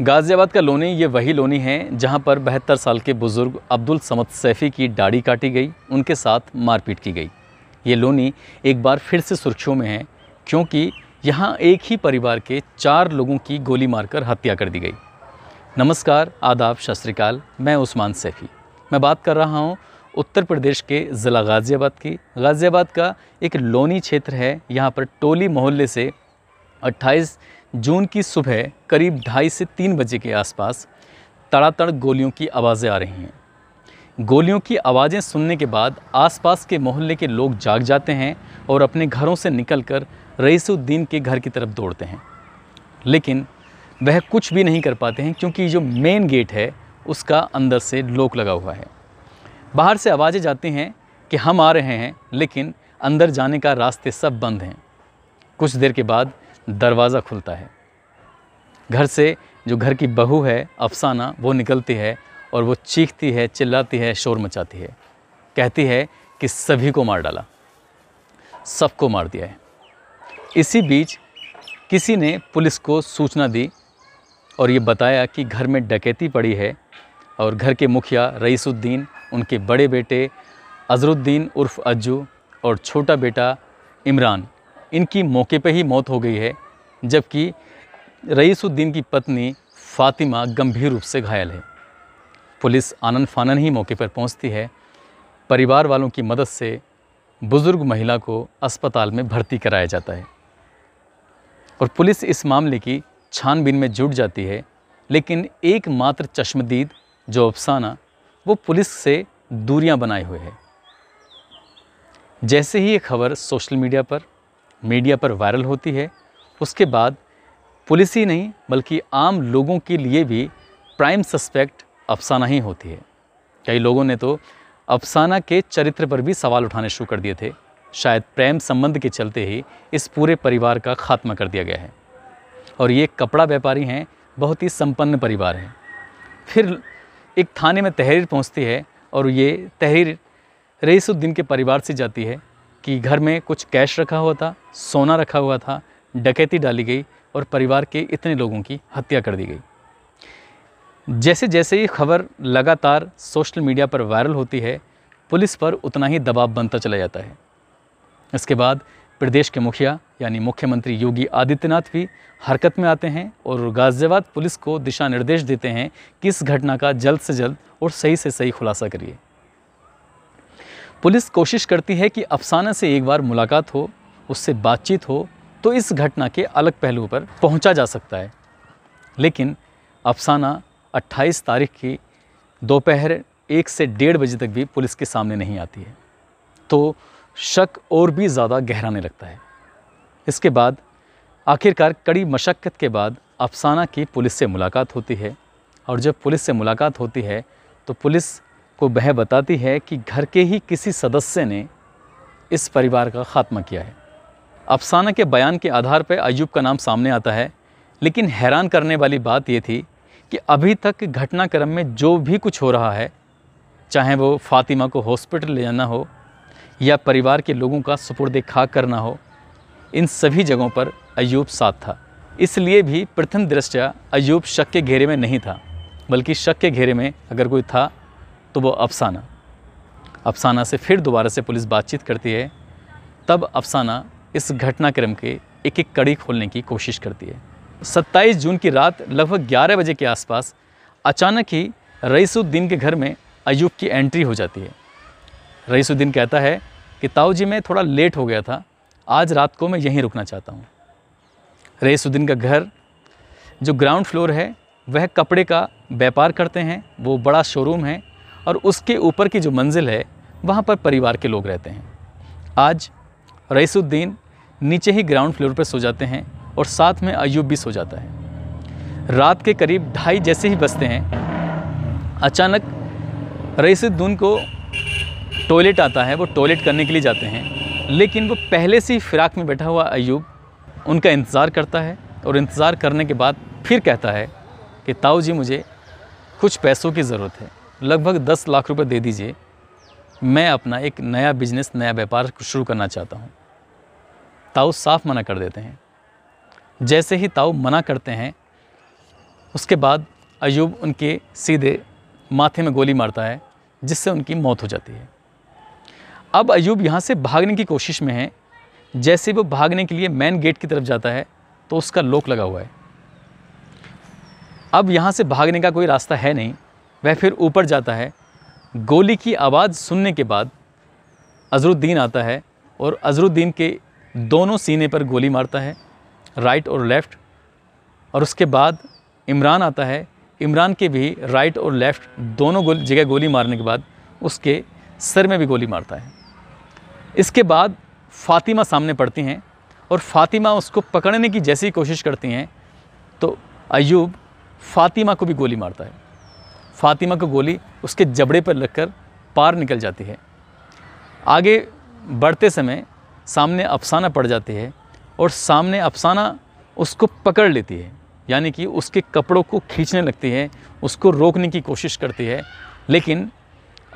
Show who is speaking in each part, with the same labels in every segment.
Speaker 1: गाज़ियाबाद का लोनी ये वही लोनी है जहां पर बहत्तर साल के बुज़ुर्ग अब्दुल समद सैफ़ी की दाढ़ी काटी गई उनके साथ मारपीट की गई ये लोनी एक बार फिर से सुर्खियों में है क्योंकि यहाँ एक ही परिवार के चार लोगों की गोली मारकर हत्या कर दी गई नमस्कार आदाब सत मैं उस्मान सैफ़ी मैं बात कर रहा हूँ उत्तर प्रदेश के ज़िला गाज़ियाबाद की गाज़ियाबाद का एक लोनी क्षेत्र है यहाँ पर टोली मोहल्ले से अट्ठाईस जून की सुबह करीब ढाई से तीन बजे के आसपास तड़ातड़ गोलियों की आवाज़ें आ रही हैं गोलियों की आवाज़ें सुनने के बाद आसपास के मोहल्ले के लोग जाग जाते हैं और अपने घरों से निकलकर रईसुद्दीन के घर की तरफ दौड़ते हैं लेकिन वह कुछ भी नहीं कर पाते हैं क्योंकि जो मेन गेट है उसका अंदर से लोक लगा हुआ है बाहर से आवाज़ें जाती हैं कि हम आ रहे हैं लेकिन अंदर जाने का रास्ते सब बंद हैं कुछ देर के बाद दरवाज़ा खुलता है घर से जो घर की बहू है अफसाना वो निकलती है और वो चीखती है चिल्लाती है शोर मचाती है कहती है कि सभी को मार डाला सबको मार दिया है इसी बीच किसी ने पुलिस को सूचना दी और ये बताया कि घर में डकैती पड़ी है और घर के मुखिया रईसुद्दीन उनके बड़े बेटे अजरुद्दीन उर्फ अज्जू और छोटा बेटा इमरान इनकी मौके पर ही मौत हो गई है जबकि रईसुद्दीन की पत्नी फातिमा गंभीर रूप से घायल है पुलिस आनंद फानन ही मौके पर पहुंचती है परिवार वालों की मदद से बुज़ुर्ग महिला को अस्पताल में भर्ती कराया जाता है और पुलिस इस मामले की छानबीन में जुट जाती है लेकिन एकमात्र चश्मदीद जो अफसाना वो पुलिस से दूरियां बनाए हुए है जैसे ही ये खबर सोशल मीडिया पर मीडिया पर वायरल होती है उसके बाद पुलिस ही नहीं बल्कि आम लोगों के लिए भी प्राइम सस्पेक्ट अफसाना ही होती है कई लोगों ने तो अफसाना के चरित्र पर भी सवाल उठाने शुरू कर दिए थे शायद प्रेम संबंध के चलते ही इस पूरे परिवार का खात्मा कर दिया गया है और ये कपड़ा व्यापारी हैं बहुत ही संपन्न परिवार हैं फिर एक थाने में तहरीर पहुंचती है और ये तहरीर रईसुद्दीन के परिवार से जाती है कि घर में कुछ कैश रखा हुआ था सोना रखा हुआ था डकैती डाली गई और परिवार के इतने लोगों की हत्या कर दी गई जैसे जैसे ये खबर लगातार सोशल मीडिया पर वायरल होती है पुलिस पर उतना ही दबाव बनता चला जाता है इसके बाद प्रदेश के मुखिया यानी मुख्यमंत्री योगी आदित्यनाथ भी हरकत में आते हैं और गाज़ियाबाद पुलिस को दिशा निर्देश देते हैं कि इस घटना का जल्द से जल्द और सही से सही खुलासा करिए पुलिस कोशिश करती है कि अफसाना से एक बार मुलाकात हो उससे बातचीत हो तो इस घटना के अलग पहलुओं पर पहुंचा जा सकता है लेकिन अफसाना 28 तारीख की दोपहर एक से डेढ़ बजे तक भी पुलिस के सामने नहीं आती है तो शक और भी ज़्यादा गहराने लगता है इसके बाद आखिरकार कड़ी मशक्क़त के बाद अफसाना की पुलिस से मुलाकात होती है और जब पुलिस से मुलाकात होती है तो पुलिस को वह बताती है कि घर के ही किसी सदस्य ने इस परिवार का खात्मा किया है अफसाना के बयान के आधार पर अयूब का नाम सामने आता है लेकिन हैरान करने वाली बात यह थी कि अभी तक घटनाक्रम में जो भी कुछ हो रहा है चाहे वो फातिमा को हॉस्पिटल ले जाना हो या परिवार के लोगों का सुपुर्द खाक करना हो इन सभी जगहों पर अयूब साथ था इसलिए भी प्रथम दृष्टया अयूब शक के घेरे में नहीं था बल्कि शक के घेरे में अगर कोई था तो वो अफसाना अफसाना से फिर दोबारा से पुलिस बातचीत करती है तब अफसाना इस घटनाक्रम के एक एक कड़ी खोलने की कोशिश करती है सत्ताईस जून की रात लगभग ग्यारह बजे के आसपास अचानक ही रईसुद्दीन के घर में अयूब की एंट्री हो जाती है रईसुद्दीन कहता है कि ताऊ जी मैं थोड़ा लेट हो गया था आज रात को मैं यहीं रुकना चाहता हूँ रईसुद्दीन का घर जो ग्राउंड फ्लोर है वह कपड़े का व्यापार करते हैं वो बड़ा शोरूम है और उसके ऊपर की जो मंजिल है वहाँ पर परिवार के लोग रहते हैं आज रईसुद्दीन नीचे ही ग्राउंड फ्लोर पर सो जाते हैं और साथ में अयूब भी सो जाता है रात के करीब ढाई जैसे ही बसते हैं अचानक रईसुद्दीन को टॉयलेट आता है वो टॉयलेट करने के लिए जाते हैं लेकिन वो पहले से ही फिराक में बैठा हुआ अयूब उनका इंतज़ार करता है और इंतज़ार करने के बाद फिर कहता है कि ताऊ जी मुझे कुछ पैसों की ज़रूरत है लगभग दस लाख रुपए दे दीजिए मैं अपना एक नया बिजनेस नया व्यापार शुरू करना चाहता हूँ ताऊ साफ मना कर देते हैं जैसे ही ताऊ मना करते हैं उसके बाद अयूब उनके सीधे माथे में गोली मारता है जिससे उनकी मौत हो जाती है अब अयूब यहाँ से भागने की कोशिश में है जैसे वो भागने के लिए मेन गेट की तरफ जाता है तो उसका लोक लगा हुआ है अब यहाँ से भागने का कोई रास्ता है नहीं वह फिर ऊपर जाता है गोली की आवाज़ सुनने के बाद अजरुद्दीन आता है और अजरुद्दीन के दोनों सीने पर गोली मारता है राइट और लेफ़्ट और उसके बाद इमरान आता है इमरान के भी राइट और लेफ़्ट दोनों गोल, जगह गोली मारने के बाद उसके सर में भी गोली मारता है इसके बाद फ़ातिमा सामने पड़ती हैं और फ़ातिमा उसको पकड़ने की जैसी कोशिश करती हैं तो अयूब फ़ातिमा को भी गोली मारता है फातिमा को गोली उसके जबड़े पर लगकर पार निकल जाती है आगे बढ़ते समय सामने अफसाना पड़ जाती है और सामने अफसाना उसको पकड़ लेती है यानी कि उसके कपड़ों को खींचने लगती है उसको रोकने की कोशिश करती है लेकिन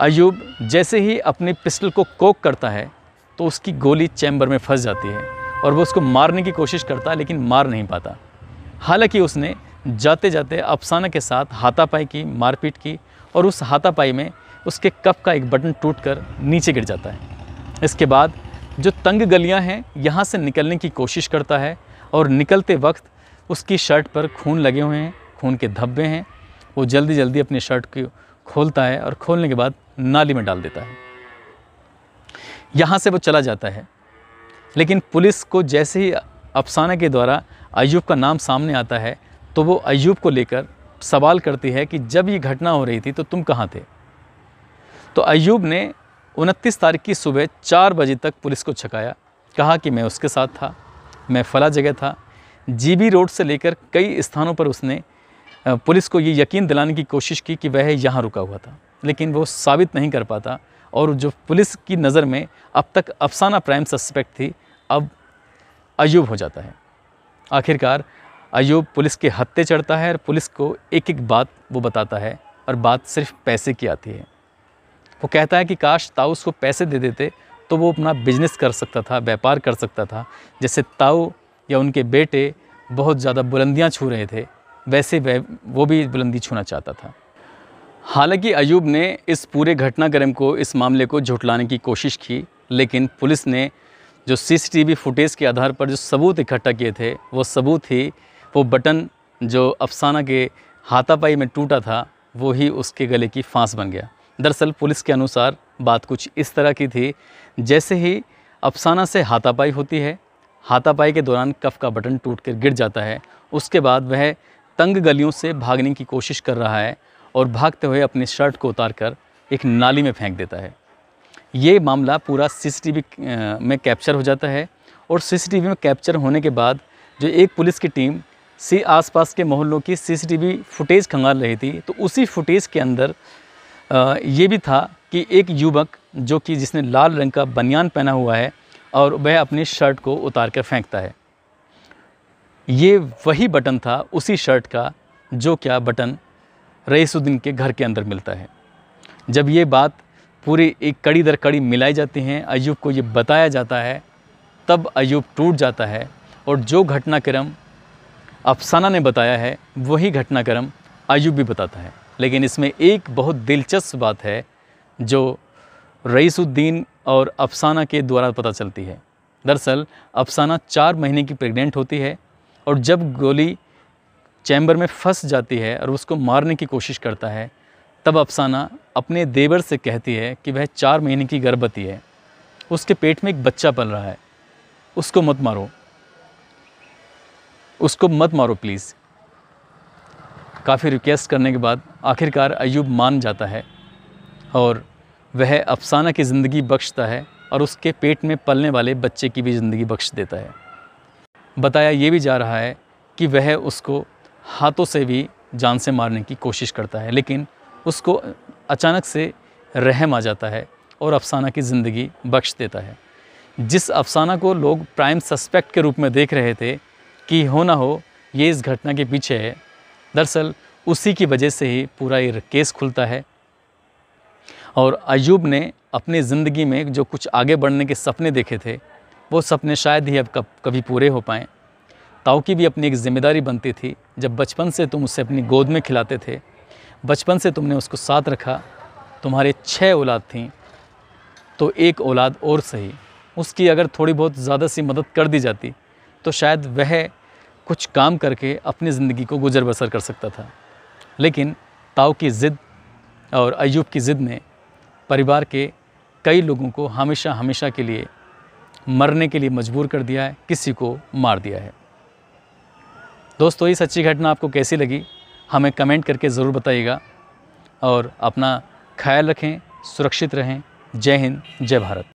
Speaker 1: अयूब जैसे ही अपनी पिस्टल को कोक करता है तो उसकी गोली चैम्बर में फंस जाती है और वो उसको मारने की कोशिश करता है लेकिन मार नहीं पाता हालांकि उसने जाते जाते अफसाना के साथ हाथापाई की मारपीट की और उस हाथापाई में उसके कप का एक बटन टूटकर नीचे गिर जाता है इसके बाद जो तंग गलियां हैं यहाँ से निकलने की कोशिश करता है और निकलते वक्त उसकी शर्ट पर खून लगे हुए हैं खून के धब्बे हैं वो जल्दी जल्दी अपनी शर्ट को खोलता है और खोलने के बाद नाली में डाल देता है यहाँ से वो चला जाता है लेकिन पुलिस को जैसे ही अफसाना के द्वारा अयूब का नाम सामने आता है तो वो अयूब को लेकर सवाल करती है कि जब ये घटना हो रही थी तो तुम कहाँ थे तो अयूब ने उनतीस तारीख की सुबह चार बजे तक पुलिस को छकाया कहा कि मैं उसके साथ था मैं फला जगह था जीबी रोड से लेकर कई स्थानों पर उसने पुलिस को ये यकीन दिलाने की कोशिश की कि वह यहाँ रुका हुआ था लेकिन वो साबित नहीं कर पाता और जो पुलिस की नज़र में अब तक अफसाना प्राइम सस्पेक्ट थी अब अयूब हो जाता है आखिरकार अयूब पुलिस के हत्ते चढ़ता है और पुलिस को एक एक बात वो बताता है और बात सिर्फ पैसे की आती है वो कहता है कि काश ताऊस को पैसे दे देते तो वो अपना बिजनेस कर सकता था व्यापार कर सकता था जैसे ताऊ या उनके बेटे बहुत ज़्यादा बुलंदियाँ छू रहे थे वैसे वह वो भी बुलंदी छूना चाहता था हालांकि अयूब ने इस पूरे घटनाक्रम को इस मामले को झुटलाने की कोशिश की लेकिन पुलिस ने जो सीसीटीवी फुटेज के आधार पर जो सबूत इकट्ठा किए थे वो सबूत ही वो बटन जो अफसाना के हाथापाई में टूटा था वो ही उसके गले की फांस बन गया दरअसल पुलिस के अनुसार बात कुछ इस तरह की थी जैसे ही अफसाना से हाथापाई होती है हाथापाई के दौरान कफ का बटन टूट कर गिर जाता है उसके बाद वह तंग गलियों से भागने की कोशिश कर रहा है और भागते हुए अपने शर्ट को उतार कर एक नाली में फेंक देता है ये मामला पूरा सीसीटीवी में कैप्चर हो जाता है और सीसीटीवी में कैप्चर होने के बाद जो एक पुलिस की टीम से आसपास के मोहल्लों की सीसीटीवी फुटेज खंगाल रही थी तो उसी फुटेज के अंदर ये भी था कि एक युवक जो कि जिसने लाल रंग का बनियान पहना हुआ है और वह अपनी शर्ट को उतार कर फेंकता है ये वही बटन था उसी शर्ट का जो क्या बटन रईसुद्दीन के घर के अंदर मिलता है जब ये बात पूरी एक कड़ी दर कड़ी मिलाई जाती हैं अयूब को ये बताया जाता है तब अयूब टूट जाता है और जो घटनाक्रम अफसाना ने बताया है वही घटनाक्रम आयुब भी बताता है लेकिन इसमें एक बहुत दिलचस्प बात है जो रईसुद्दीन और अफसाना के द्वारा पता चलती है दरअसल अफसाना चार महीने की प्रेग्नेंट होती है और जब गोली चैम्बर में फंस जाती है और उसको मारने की कोशिश करता है तब अफसाना अपने देवर से कहती है कि वह चार महीने की गर्भवती है उसके पेट में एक बच्चा पल रहा है उसको मत मारो उसको मत मारो प्लीज़ काफ़ी रिक्वेस्ट करने के बाद आखिरकार अयूब मान जाता है और वह अफसाना की ज़िंदगी बख्शता है और उसके पेट में पलने वाले बच्चे की भी ज़िंदगी बख्श देता है बताया ये भी जा रहा है कि वह उसको हाथों से भी जान से मारने की कोशिश करता है लेकिन उसको अचानक से रहम आ जाता है और अफसाना की ज़िंदगी बख्श देता है जिस अफसाना को लोग प्राइम सस्पेक्ट के रूप में देख रहे थे कि हो ना हो ये इस घटना के पीछे है दरअसल उसी की वजह से ही पूरा ये केस खुलता है और अयूब ने अपनी ज़िंदगी में जो कुछ आगे बढ़ने के सपने देखे थे वो सपने शायद ही अब कब कभी पूरे हो पाएँ ताऊ की भी अपनी एक जिम्मेदारी बनती थी जब बचपन से तुम उसे अपनी गोद में खिलाते थे बचपन से तुमने उसको साथ रखा तुम्हारे छः औलाद थी तो एक औलाद और सही उसकी अगर थोड़ी बहुत ज़्यादा सी मदद कर दी जाती तो शायद वह कुछ काम करके अपनी ज़िंदगी को गुजर बसर कर सकता था लेकिन ताऊ की ज़िद और अयूब की ज़िद ने परिवार के कई लोगों को हमेशा हमेशा के लिए मरने के लिए मजबूर कर दिया है किसी को मार दिया है दोस्तों ये सच्ची घटना आपको कैसी लगी हमें कमेंट करके ज़रूर बताइएगा और अपना ख्याल रखें सुरक्षित रहें जय हिंद जय भारत